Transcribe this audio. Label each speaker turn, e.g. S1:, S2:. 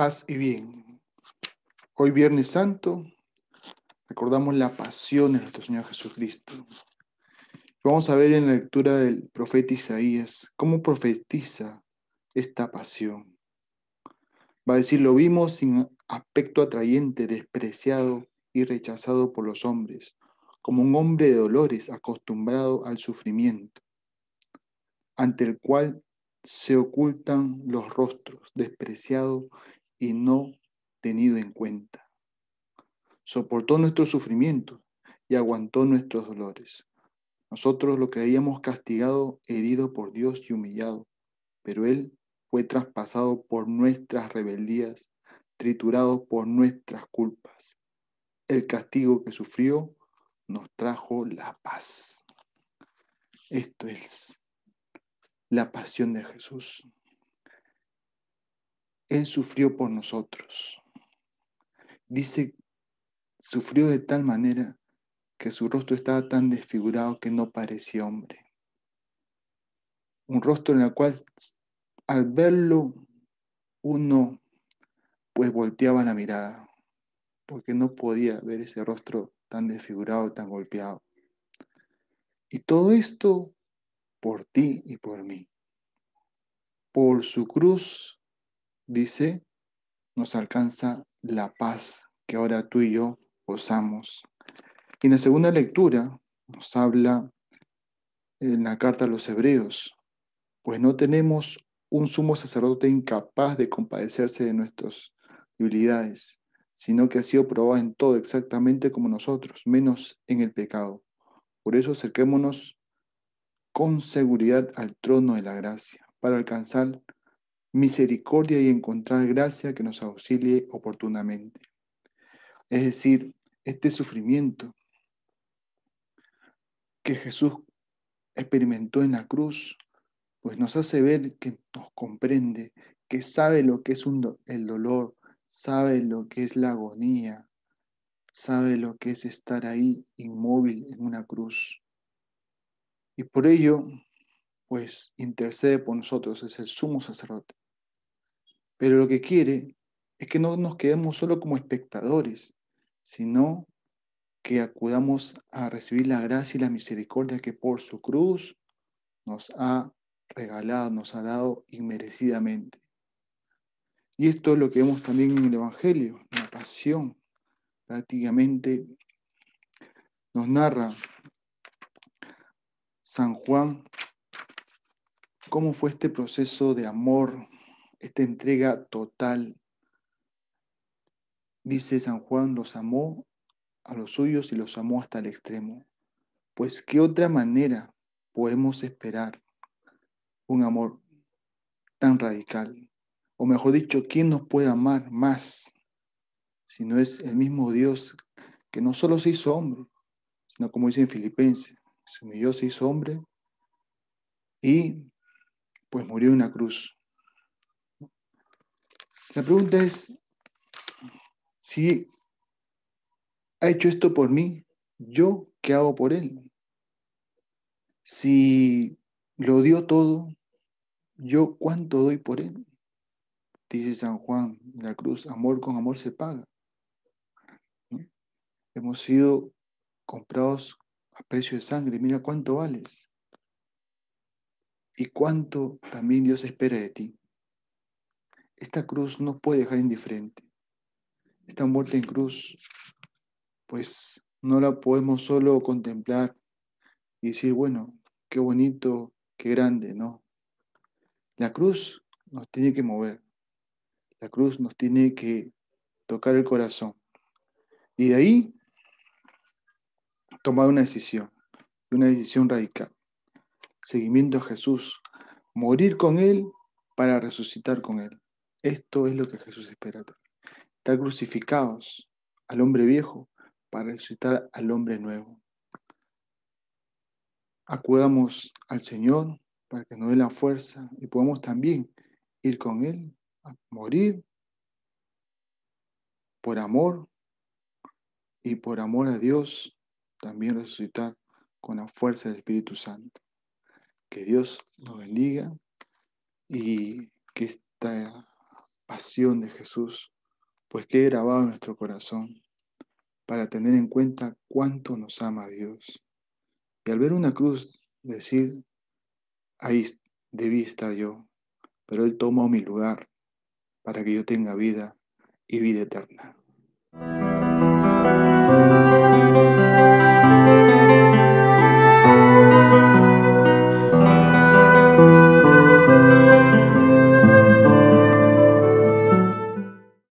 S1: paz y bien. Hoy Viernes Santo recordamos la pasión de nuestro Señor Jesucristo. Vamos a ver en la lectura del profeta Isaías cómo profetiza esta pasión. Va a decir, lo vimos sin aspecto atrayente, despreciado y rechazado por los hombres, como un hombre de dolores acostumbrado al sufrimiento, ante el cual se ocultan los rostros, despreciado y no tenido en cuenta. Soportó nuestros sufrimientos y aguantó nuestros dolores. Nosotros lo creíamos castigado, herido por Dios y humillado, pero Él fue traspasado por nuestras rebeldías, triturado por nuestras culpas. El castigo que sufrió nos trajo la paz. Esto es la pasión de Jesús. Él sufrió por nosotros. Dice, sufrió de tal manera que su rostro estaba tan desfigurado que no parecía hombre. Un rostro en el cual al verlo uno pues volteaba la mirada, porque no podía ver ese rostro tan desfigurado, tan golpeado. Y todo esto por ti y por mí. Por su cruz dice, nos alcanza la paz que ahora tú y yo gozamos. Y en la segunda lectura nos habla en la carta a los hebreos, pues no tenemos un sumo sacerdote incapaz de compadecerse de nuestras debilidades, sino que ha sido probado en todo exactamente como nosotros, menos en el pecado. Por eso acerquémonos con seguridad al trono de la gracia, para alcanzar misericordia y encontrar gracia que nos auxilie oportunamente. Es decir, este sufrimiento que Jesús experimentó en la cruz, pues nos hace ver que nos comprende, que sabe lo que es el dolor, sabe lo que es la agonía, sabe lo que es estar ahí inmóvil en una cruz. Y por ello, pues intercede por nosotros, es el sumo sacerdote. Pero lo que quiere es que no nos quedemos solo como espectadores, sino que acudamos a recibir la gracia y la misericordia que por su cruz nos ha regalado, nos ha dado inmerecidamente. Y esto es lo que vemos también en el Evangelio, la pasión. Prácticamente nos narra San Juan cómo fue este proceso de amor esta entrega total. Dice San Juan, los amó a los suyos y los amó hasta el extremo. Pues, ¿qué otra manera podemos esperar un amor tan radical? O mejor dicho, ¿quién nos puede amar más si no es el mismo Dios que no solo se hizo hombre, sino como dice en Filipenses, se humilló, se hizo hombre y pues murió en una cruz la pregunta es si ha hecho esto por mí, yo qué hago por él. Si lo dio todo, yo cuánto doy por él. Dice San Juan de la Cruz, amor con amor se paga. Hemos sido comprados a precio de sangre, mira cuánto vales. Y cuánto también Dios espera de ti. Esta cruz no puede dejar indiferente. Esta muerte en cruz, pues no la podemos solo contemplar y decir, bueno, qué bonito, qué grande, no. La cruz nos tiene que mover. La cruz nos tiene que tocar el corazón. Y de ahí tomar una decisión, una decisión radical. Seguimiento a Jesús, morir con Él para resucitar con Él. Esto es lo que Jesús espera. Estar crucificados al hombre viejo para resucitar al hombre nuevo. Acudamos al Señor para que nos dé la fuerza y podamos también ir con Él a morir por amor y por amor a Dios también resucitar con la fuerza del Espíritu Santo. Que Dios nos bendiga y que esta de Jesús, pues he grabado en nuestro corazón para tener en cuenta cuánto nos ama Dios. Y al ver una cruz, decir, ahí debí estar yo, pero Él tomó mi lugar para que yo tenga vida y vida eterna.